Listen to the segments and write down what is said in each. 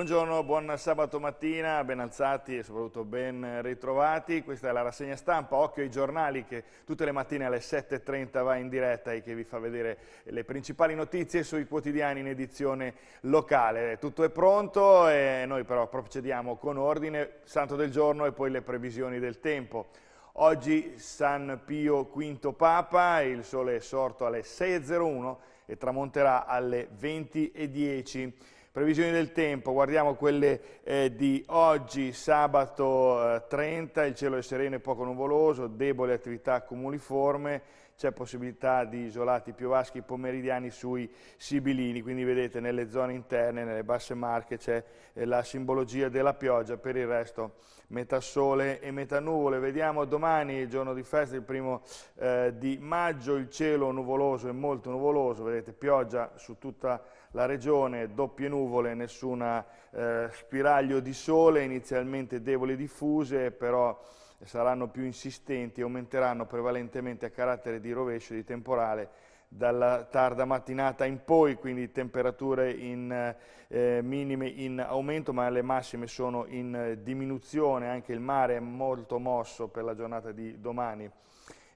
Buongiorno, buon sabato mattina, ben alzati e soprattutto ben ritrovati. Questa è la rassegna stampa, occhio ai giornali che tutte le mattine alle 7.30 va in diretta e che vi fa vedere le principali notizie sui quotidiani in edizione locale. Tutto è pronto e noi però procediamo con ordine, santo del giorno e poi le previsioni del tempo. Oggi San Pio V Papa, il sole è sorto alle 6.01 e tramonterà alle 20.10. Previsioni del tempo, guardiamo quelle eh, di oggi, sabato eh, 30, il cielo è sereno e poco nuvoloso, debole attività comuniforme, c'è possibilità di isolati piovaschi pomeridiani sui sibilini, quindi vedete nelle zone interne, nelle basse marche c'è eh, la simbologia della pioggia, per il resto metà sole e metà nuvole. Vediamo domani, giorno di festa, il primo eh, di maggio, il cielo nuvoloso e molto nuvoloso, vedete pioggia su tutta la la regione, doppie nuvole, nessun eh, spiraglio di sole, inizialmente deboli e diffuse, però saranno più insistenti e aumenteranno prevalentemente a carattere di rovescio e di temporale dalla tarda mattinata in poi, quindi temperature in, eh, minime in aumento, ma le massime sono in eh, diminuzione, anche il mare è molto mosso per la giornata di domani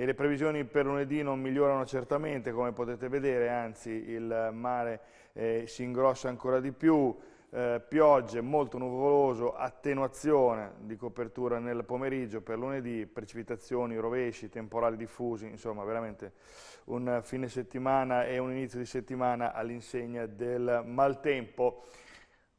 e le previsioni per lunedì non migliorano certamente, come potete vedere, anzi il mare eh, si ingrossa ancora di più, eh, piogge molto nuvoloso, attenuazione di copertura nel pomeriggio per lunedì, precipitazioni, rovesci, temporali diffusi, insomma veramente un fine settimana e un inizio di settimana all'insegna del maltempo.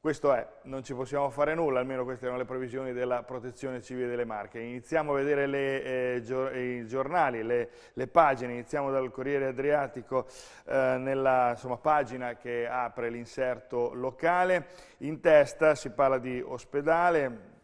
Questo è, non ci possiamo fare nulla, almeno queste erano le previsioni della protezione civile delle Marche. Iniziamo a vedere le, eh, gior i giornali, le, le, pagine, iniziamo dal Corriere Adriatico eh, nella insomma, pagina che apre l'inserto locale. In testa si parla di ospedale,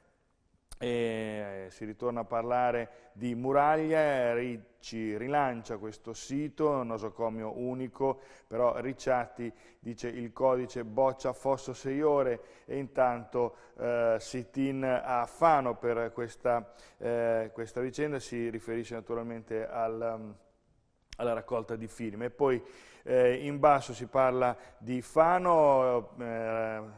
e eh, si ritorna a parlare di muraglia, Ricci rilancia questo sito, nosocomio unico, però Ricciatti dice il codice boccia Fosso 6 ore e intanto eh, sit-in a Fano per questa, eh, questa, vicenda, si riferisce naturalmente al, mm, alla raccolta di firme. E poi eh, in basso si parla di Fano, eh,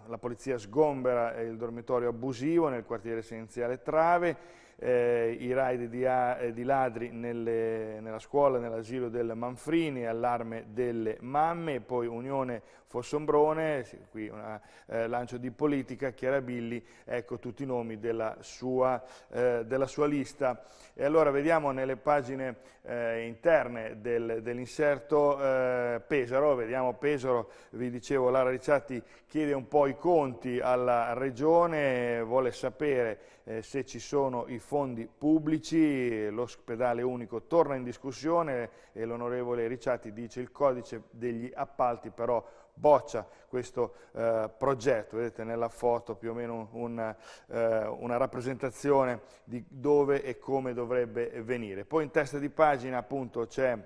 la polizia sgombera il dormitorio abusivo nel quartiere essenziale Trave, eh, i raid di, eh, di, ladri nelle, nella scuola, nell'asilo del Manfrini, allarme delle mamme, poi Unione Fossombrone, qui un eh, lancio di politica, Chiara Billi, ecco tutti i nomi della sua, eh, della sua lista. E allora vediamo nelle pagine eh, interne del, dell'inserto eh, Pesaro, vediamo Pesaro, vi dicevo Lara Ricciatti chiede un po' i conti alla regione, vuole sapere eh, se ci sono i fondi pubblici, eh, l'ospedale unico torna in discussione e l'onorevole Ricciati dice il codice degli appalti però boccia questo eh, progetto, vedete nella foto più o meno una, eh, una, rappresentazione di dove e come dovrebbe venire. Poi in testa di pagina appunto c'è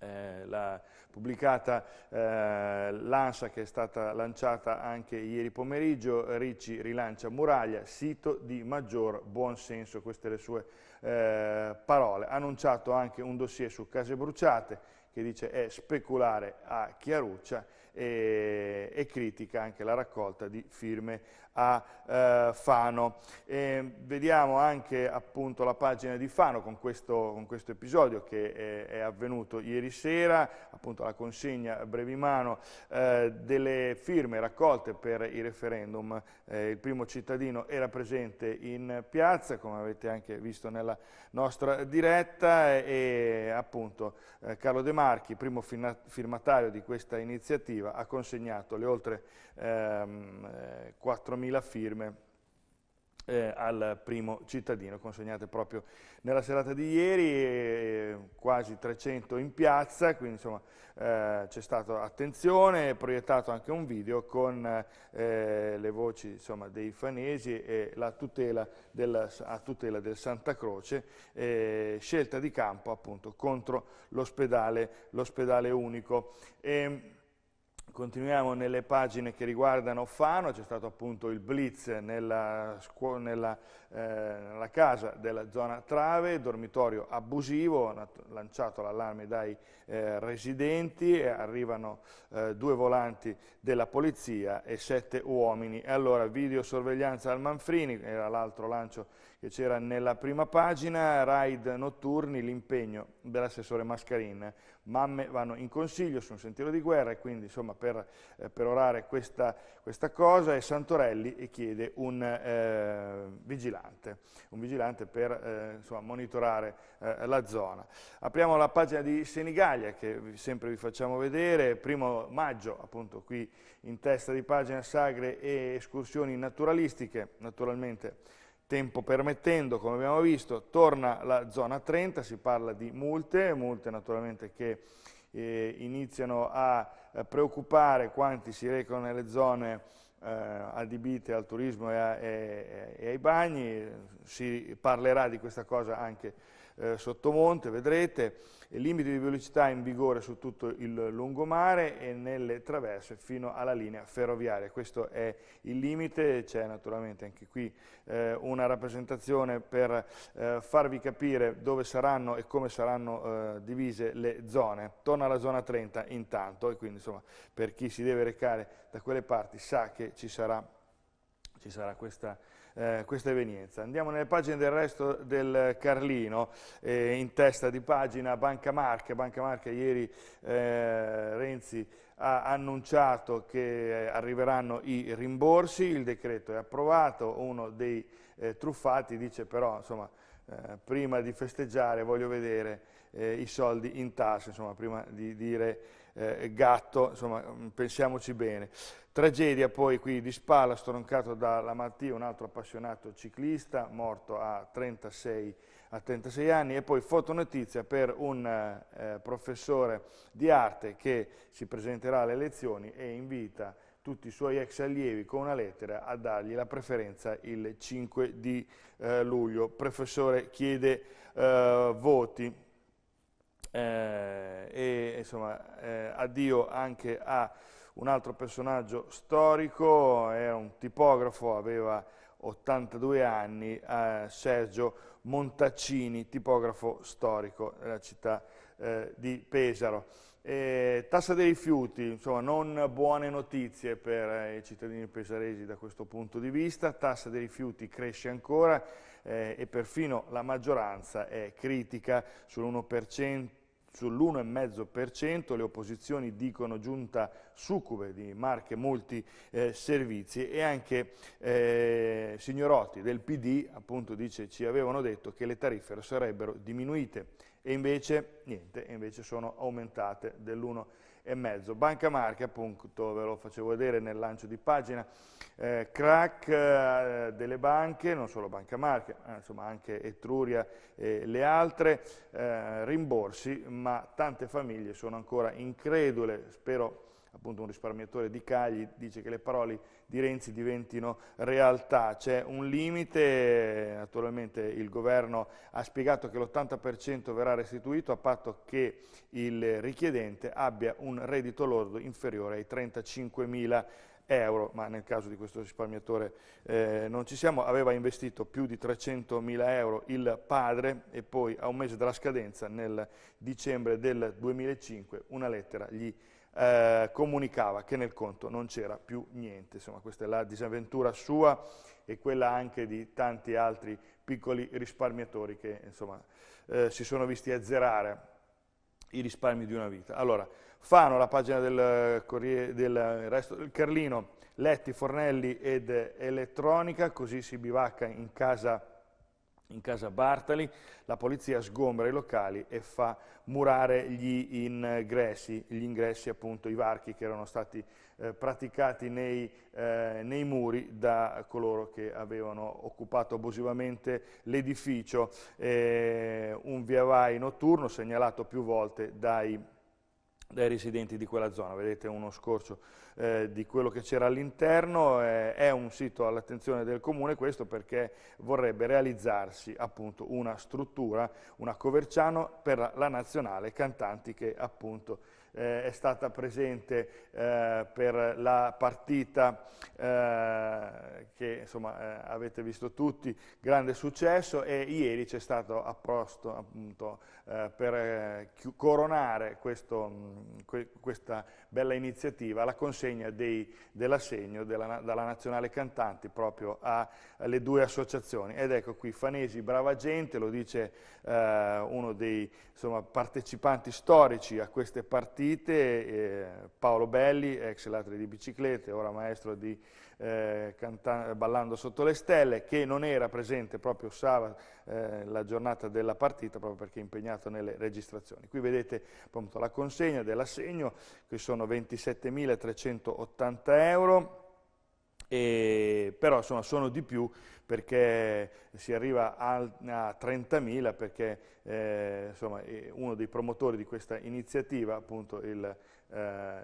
eh, la pubblicata eh, l'ANSA che è stata lanciata anche ieri pomeriggio, Ricci rilancia Muraglia, sito di maggior buonsenso, queste le sue eh, parole. Ha annunciato anche un dossier su case bruciate che dice è speculare a Chiaruccia e, e critica anche la raccolta di firme a eh, Fano. E vediamo anche appunto la pagina di Fano con questo, con questo episodio che è, è, avvenuto ieri sera, appunto la consegna a brevimano eh, delle firme raccolte per il referendum. Eh, il primo cittadino era presente in piazza, come avete anche visto nella nostra diretta, e appunto eh, Carlo De Marchi, primo firmatario di questa iniziativa, ha consegnato le oltre ehm, 4.000 eh, 100.000 firme eh, al primo cittadino, consegnate proprio nella serata di ieri, eh, quasi 300 in piazza, quindi insomma eh, c'è stata attenzione, è proiettato anche un video con eh, le voci insomma, dei fanesi e la tutela del, a tutela del Santa Croce, eh, scelta di campo appunto contro l'ospedale unico. E, ehm, Continuiamo nelle pagine che riguardano Fano, c'è stato appunto il blitz nella, nella, eh, nella casa della zona Trave, dormitorio abusivo, lanciato l'allarme dai eh, residenti, arrivano eh, due volanti della polizia e sette uomini. allora videosorveglianza al Manfrini, era l'altro lancio che c'era nella prima pagina, raid notturni, l'impegno dell'assessore Mascarin mamme vanno in consiglio su un sentiero di guerra e quindi insomma per, eh, per orare questa, questa, cosa e Santorelli eh, chiede un eh, vigilante, un vigilante per eh, insomma, monitorare eh, la zona. Apriamo la pagina di Senigallia che sempre vi facciamo vedere, primo maggio appunto qui in testa di pagina sagre e escursioni naturalistiche, naturalmente tempo permettendo, come abbiamo visto, torna la zona 30, si parla di multe, multe naturalmente che eh, iniziano a eh, preoccupare quanti si recano nelle zone eh, adibite al turismo e, a, e, e, ai bagni, si parlerà di questa cosa anche eh, sottomonte, vedrete, il limite di velocità in vigore su tutto il lungomare e nelle traverse fino alla linea ferroviaria. Questo è il limite, c'è naturalmente anche qui eh, una rappresentazione per eh, farvi capire dove saranno e come saranno eh, divise le zone. Torna alla zona 30 intanto e quindi insomma, per chi si deve recare da quelle parti sa che ci sarà, ci sarà questa eh, questa evenienza. Andiamo nelle pagine del resto del Carlino, eh, in testa di pagina Banca Marche, Banca Marche ieri eh, Renzi ha annunciato che eh, arriveranno i rimborsi, il decreto è approvato, uno dei eh, truffati dice però insomma, eh, prima di festeggiare voglio vedere i soldi in tasca, insomma, prima di dire gatto, insomma, mm, pensiamoci bene. Tragedia poi qui di spalla, stroncato dalla malattia, un altro appassionato ciclista, morto a 36, a 36 anni. E poi fotonotizia per un eh, professore di arte che si presenterà alle lezioni e invita tutti i suoi ex allievi con una lettera a dargli la preferenza il 5 di eh, luglio. Professore chiede eh, voti. Eh, e insomma eh, addio anche a un altro personaggio storico, era un tipografo, aveva 82 anni, eh, Sergio Montaccini, tipografo storico della città eh, di Pesaro. E, tassa dei rifiuti, insomma non buone notizie per eh, i cittadini pesaresi da questo punto di vista, tassa dei rifiuti cresce ancora eh, e perfino la maggioranza è critica sull'1% sull'1,5%, le opposizioni dicono giunta succube di marche molti eh, servizi e anche eh, Signorotti del PD appunto dice ci avevano detto che le tariffe sarebbero diminuite e invece niente, invece sono aumentate dell'1,5% e mezzo. Banca Marche, appunto, ve lo facevo vedere nel lancio di pagina, eh, crack eh, delle banche, non solo Banca Marche, eh, insomma anche Etruria e le altre, eh, rimborsi, ma tante famiglie sono ancora incredule, spero appunto un risparmiatore di Cagli dice che le parole di Renzi diventino realtà. C'è un limite, naturalmente il governo ha spiegato che l'80% verrà restituito a patto che il richiedente abbia un reddito lordo inferiore ai 35.000 euro euro, ma nel caso di questo risparmiatore eh, non ci siamo, aveva investito più di 300 mila euro il padre e poi a un mese dalla scadenza nel dicembre del 2005 una lettera gli eh, comunicava che nel conto non c'era più niente. Insomma, questa è la disavventura sua e quella anche di tanti altri piccoli risparmiatori che insomma, eh, si sono visti azzerare i risparmi di una vita. Allora, Fano, la pagina del, eh, Corriere, del eh, resto del Carlino, Letti, Fornelli ed Elettronica, così si bivacca in casa in casa Bartali la polizia sgombra i locali e fa murare gli ingressi, gli ingressi appunto, i varchi che erano stati eh, praticati nei, eh, nei, muri da coloro che avevano occupato abusivamente l'edificio, eh, un via vai notturno segnalato più volte dai dai residenti di quella zona, vedete uno scorcio eh, di quello che c'era all'interno, eh, è un sito all'attenzione del comune questo perché vorrebbe realizzarsi appunto una struttura, una Coverciano per la, la nazionale cantanti che appunto eh, è stata presente eh, per la partita eh, che insomma, eh, avete visto tutti, grande successo e ieri c'è stato apposto appunto, eh, per eh, coronare questo, mh, mm, que questa bella iniziativa la consegna dell'assegno della, dalla Nazionale Cantanti proprio a, alle due associazioni ed ecco qui Fanesi, brava gente, lo dice uno dei insomma, partecipanti storici a queste partite partite, eh, Paolo Belli, ex latri di biciclette, ora maestro di eh, Ballando sotto le stelle, che non era presente proprio sabato, eh, la giornata della partita, proprio perché impegnato nelle registrazioni. Qui vedete appunto, la consegna dell'assegno, che sono 27.380 euro, e, però insomma sono di più perché si arriva a, a 30.000 perché eh, insomma, uno dei promotori di questa iniziativa, appunto il, eh,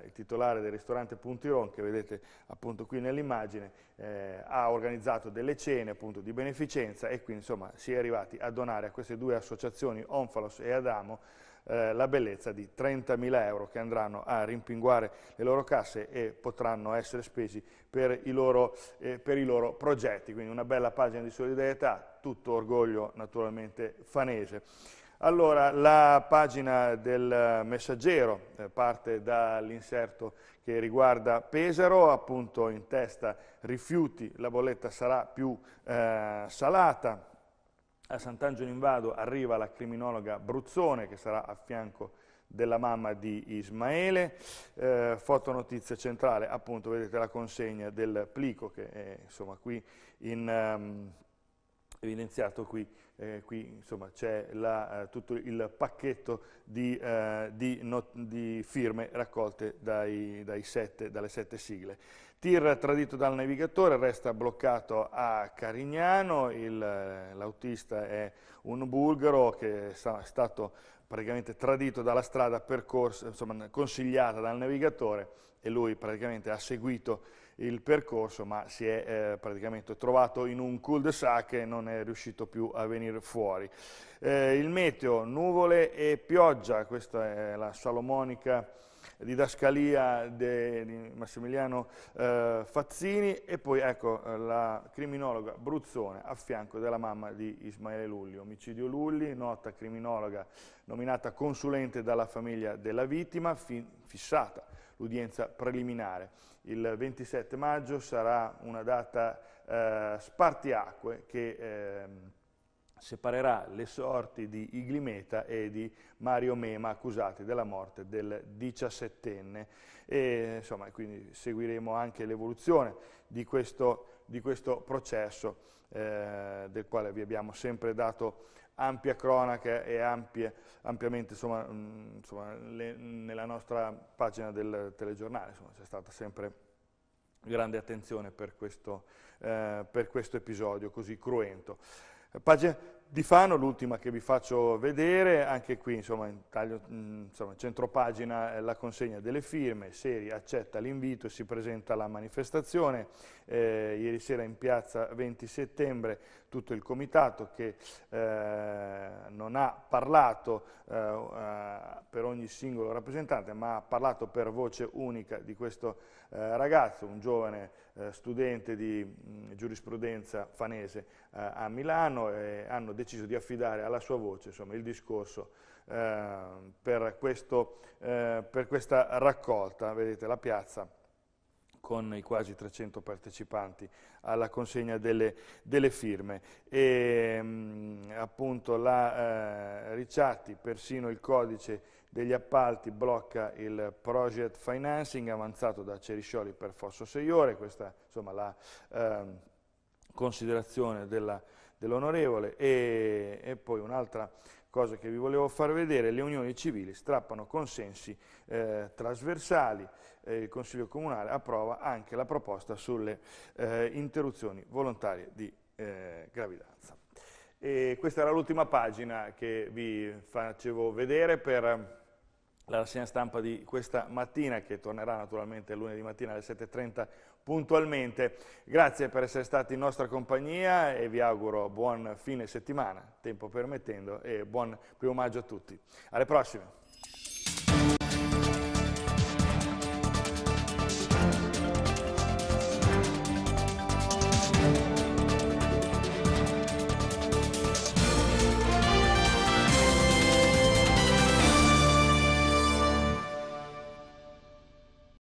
il titolare del ristorante Puntiron che vedete appunto qui nell'immagine, eh, ha organizzato delle cene appunto di beneficenza e quindi insomma si è arrivati a donare a queste due associazioni, Onfalos e Adamo, eh, la bellezza di 30.000 euro che andranno a rimpinguare le loro casse e potranno essere spesi per i loro, eh, per i loro progetti. Quindi una bella pagina di solidarietà, tutto orgoglio naturalmente fanese. Allora, la pagina del messaggero eh, parte dall'inserto che riguarda Pesaro, appunto in testa rifiuti, la bolletta sarà più eh, salata, a Sant'Angelo in Vado arriva la criminologa Bruzzone che sarà a fianco della mamma di Ismaele, eh, fotonotizia centrale, appunto vedete la consegna del plico che è insomma qui in, um, evidenziato qui eh, qui c'è eh, tutto il pacchetto di, eh, di, not, di firme raccolte dai, dai sette, dalle sette sigle. Tir tradito dal navigatore, resta bloccato a Carignano, eh, l'autista è un bulgaro che è stato praticamente tradito dalla strada percorso, insomma, consigliata dal navigatore e lui praticamente ha seguito il percorso, ma si è eh, praticamente trovato in un cul-de-sac e non è riuscito più a venire fuori. Eh, il meteo, nuvole e pioggia, questa è la salomonica didascalia di Massimiliano eh, Fazzini e poi ecco la criminologa Bruzzone a fianco della mamma di Ismaele Lulli, omicidio Lulli, nota criminologa nominata consulente dalla famiglia della vittima, fissata l'udienza preliminare il 27 maggio sarà una data eh, spartiacque che eh, separerà le sorti di Iglimeta e di Mario Mema accusati della morte del 17enne. E, insomma, quindi seguiremo anche l'evoluzione di questo, di questo processo eh, del quale vi abbiamo sempre dato ampia cronaca e ampia, ampiamente insomma, mh, mm, insomma, le, nella nostra pagina del telegiornale c'è stata sempre grande attenzione per questo, eh, per questo episodio così cruento. Pagina, di Fano, l'ultima che vi faccio vedere, anche qui insomma, in taglio, mm, insomma, centropagina la consegna delle firme, Seri accetta l'invito e si presenta alla manifestazione, eh, ieri sera in piazza 20 settembre tutto il comitato che eh, non ha parlato eh, eh, per ogni singolo rappresentante ma ha parlato per voce unica di questo eh, ragazzo, un giovane eh, studente di mh, mm, giurisprudenza fanese eh, a Milano e hanno deciso di affidare alla sua voce insomma, il discorso eh, per, questo, eh, per questa raccolta, vedete la piazza con i quasi 300 partecipanti alla consegna delle, delle firme. E, mh, mm, appunto la eh, Ricciatti, persino il codice degli appalti blocca il project financing avanzato da Ceriscioli per Fosso Seiore, questa insomma la ehm, considerazione dell'onorevole dell e, e, poi un'altra cosa che vi volevo far vedere, le unioni civili strappano consensi eh, trasversali, il Consiglio Comunale approva anche la proposta sulle eh, interruzioni volontarie di eh, gravidanza. E questa era l'ultima pagina che vi facevo vedere per la rassegna stampa di questa mattina, che tornerà naturalmente lunedì mattina alle 7.30 puntualmente. Grazie per essere stati in nostra compagnia e vi auguro buon fine settimana, tempo permettendo, e buon primo maggio a tutti. Alle prossime!